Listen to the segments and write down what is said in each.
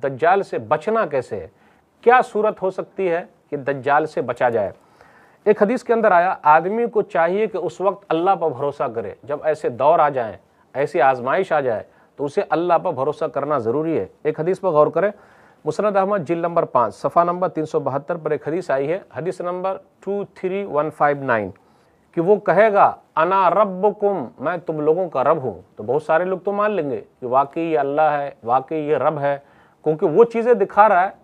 दज्जाल से बचना कैसे है क्या सूरत हो सकती है कि दज्जाल से बचा जाए एक हदीस के अंदर आया आदमी को चाहिए कि उस वक्त अल्लाह पर भरोसा करे जब ऐसे दौर आ जाए ऐसी आजमाइश आ जाए तो उसे अल्लाह पर भरोसा करना ज़रूरी है एक हदीस पर गौर करें मुसरद अहमद जिल नंबर पाँच सफ़ा नंबर तीन सौ बहत्तर पर एक हदीस आई है हदीस number two three one five nine कि वो कहेगा अना रब कुम मैं तुम लोगों का रब हूँ तो बहुत सारे लोग तो मान लेंगे कि वाकई ये अल्लाह है वाकई ये रब है क्योंकि वो चीज़ें दिखा रहा है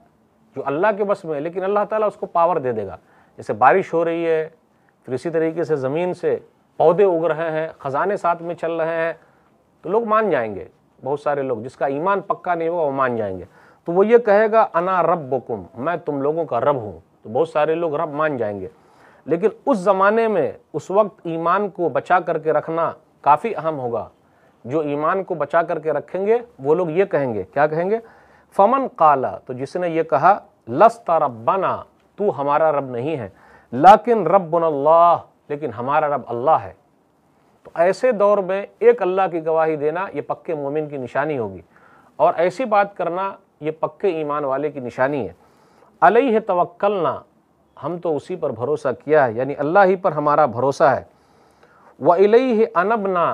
जो अल्लाह के बस में है लेकिन अल्लाह ताला उसको पावर दे देगा जैसे बारिश हो रही है फिर इसी तरीके से ज़मीन से पौधे उग रहे हैं ख़जाने साथ में चल रहे हैं तो लोग मान जाएंगे बहुत सारे लोग जिसका ईमान पक्का नहीं होगा वो मान जाएंगे तो वो ये कहेगा अना रब मैं तुम लोगों का रब हूँ तो बहुत सारे लोग रब मान जाएंगे लेकिन उस ज़माने में उस वक्त ईमान को बचा करके रखना काफ़ी अहम होगा जो ईमान को बचा करके रखेंगे वो लोग ये कहेंगे क्या कहेंगे फमन काला तो जिसने ये कहा लस्ता रबाना तू हमारा रब नहीं है लाकिन रब्ला अल्लाह लेकिन हमारा रब अल्लाह है तो ऐसे दौर में एक अल्लाह की गवाही देना ये पक्के मोमिन की निशानी होगी और ऐसी बात करना ये पक्के ईमान वाले की निशानी है अलह है तवक्लना हम तो उसी पर भरोसा किया है यानी अल्लाह ही पर हमारा भरोसा है व इलई अनबना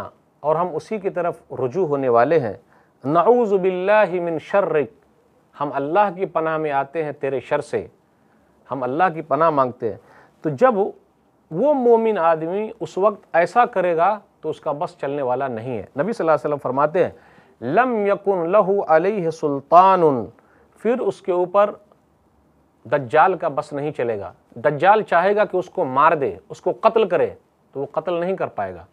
और हम उसी की तरफ रुजू होने वाले हैं नाऊज़बिल्ला मिन शर्रिक हम अल्लाह की पनाह में आते हैं तेरे शर से हम अल्लाह की पनाह मांगते हैं तो जब वो मोमिन आदमी उस वक्त ऐसा करेगा तो उसका बस चलने वाला नहीं है नबी सल्लल्लाहु अलैहि वसल्लम फरमाते हैं लम यकुन लहू अलैहि सुल्तान फिर उसके ऊपर दज्जाल का बस नहीं चलेगा दज्जाल चाहेगा कि उसको मार दे उसको कत्ल करे तो वो कत्ल नहीं कर पाएगा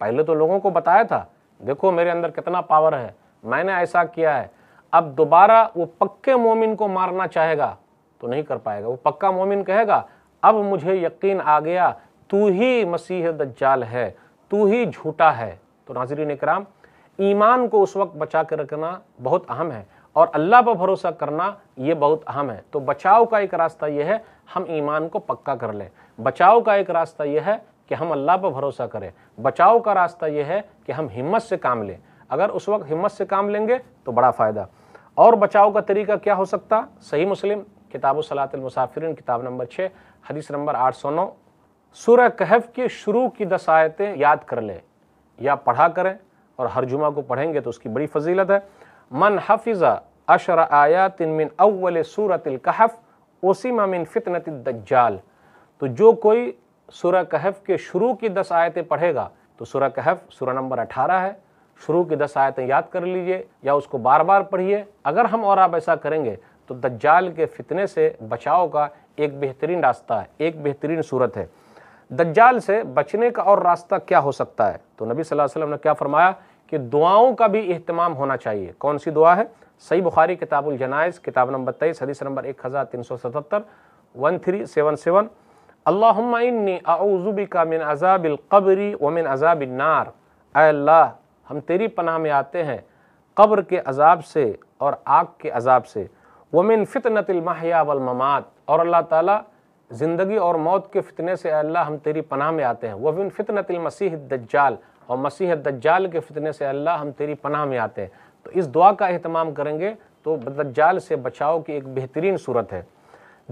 पहले तो लोगों को बताया था देखो मेरे अंदर कितना पावर है मैंने ऐसा किया है अब दोबारा वो पक्के मोमिन को मारना चाहेगा तो नहीं कर पाएगा वो पक्का मोमिन कहेगा अब मुझे यकीन आ गया तू ही मसीह दज्जाल है तू ही झूठा है तो नाजरीन कराम ईमान को उस वक्त बचा कर रखना बहुत अहम है और अल्लाह पर भरोसा करना ये बहुत अहम है तो बचाव का एक रास्ता यह है हम ईमान को पक्का कर लें बचाव का एक रास्ता यह है कि हम अल्लाह पर भरोसा करें बचाव का रास्ता यह है कि हम हिम्मत से काम लें अगर उस वक्त हिम्मत से काम लेंगे तो बड़ा फ़ायदा और बचाव का तरीका क्या हो सकता सही मुस्लिम किताब सलातमसाफिन किताब नंबर छः हदीस नंबर आठ सौ नौ सूर्य कहफ के शुरू की दस आयतें याद कर लें या पढ़ा करें और हर जुमा को पढ़ेंगे तो उसकी बड़ी फजीलत है मन हफिज़ा अशर आया मिन अवल सूरतिल कहफ ओसीमा फितनत दज्जाल तो जो कोई सूर्य कहफ के शुरू की दस आयतें पढ़ेगा तो सूर्य कहफ सूर्य नंबर अठारह है शुरू की दस आयतें याद कर लीजिए या उसको बार बार पढ़िए अगर हम और आप ऐसा करेंगे तो दज्जाल के फितने से बचाव का एक बेहतरीन रास्ता है एक बेहतरीन सूरत है दज्जाल से बचने का और रास्ता क्या हो सकता है तो नबी सल्लल्लाहु अलैहि वसल्लम ने क्या फरमाया कि दुआओं का भी अहतमाम होना चाहिए कौन सी दुआ है सही बुखारी किताबुल जनाइज किताब नंबर तेईस हदीस नंबर एक हज़ार तीन सौ सतहत्तर वन थ्री सेवन सेवन अल्लाहुम्मा इन्नी आउज़ुबिका मिन अजाबिल कब्री व मिन अजाबिन नार अल्लाह हम तेरी पनाह में आते हैं कब्र के अजाब से और आग के अजाब से वमिन फ़ितनतलमहया वलममात और अल्लाह ताला ज़िंदगी और मौत के फितने से अल्लाह हम तेरी पनाह में आते हैं वमिन मसीह दज्जाल और मसीह दज्जाल के फितने से अल्लाह हम तेरी पनाह में आते हैं तो इस दुआ का अहतमाम करेंगे तो दज्जाल से बचाव की एक बेहतरीन सूरत है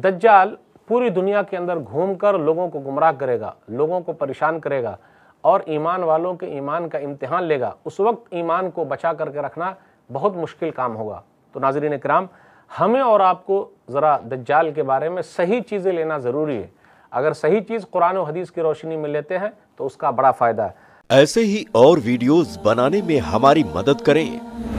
दज्जाल पूरी दुनिया के अंदर घूमकर लोगों को गुमराह करेगा लोगों को परेशान करेगा और ईमान वालों के ईमान का इम्तहान लेगा उस वक्त ईमान को बचा करके रखना बहुत मुश्किल काम होगा तो नाजरीन कराम हमें और आपको ज़रा दज्जाल के बारे में सही चीज़ें लेना ज़रूरी है अगर सही चीज़ कुरान और हदीस की रोशनी में लेते हैं तो उसका बड़ा फ़ायदा है ऐसे ही और वीडियोस बनाने में हमारी मदद करें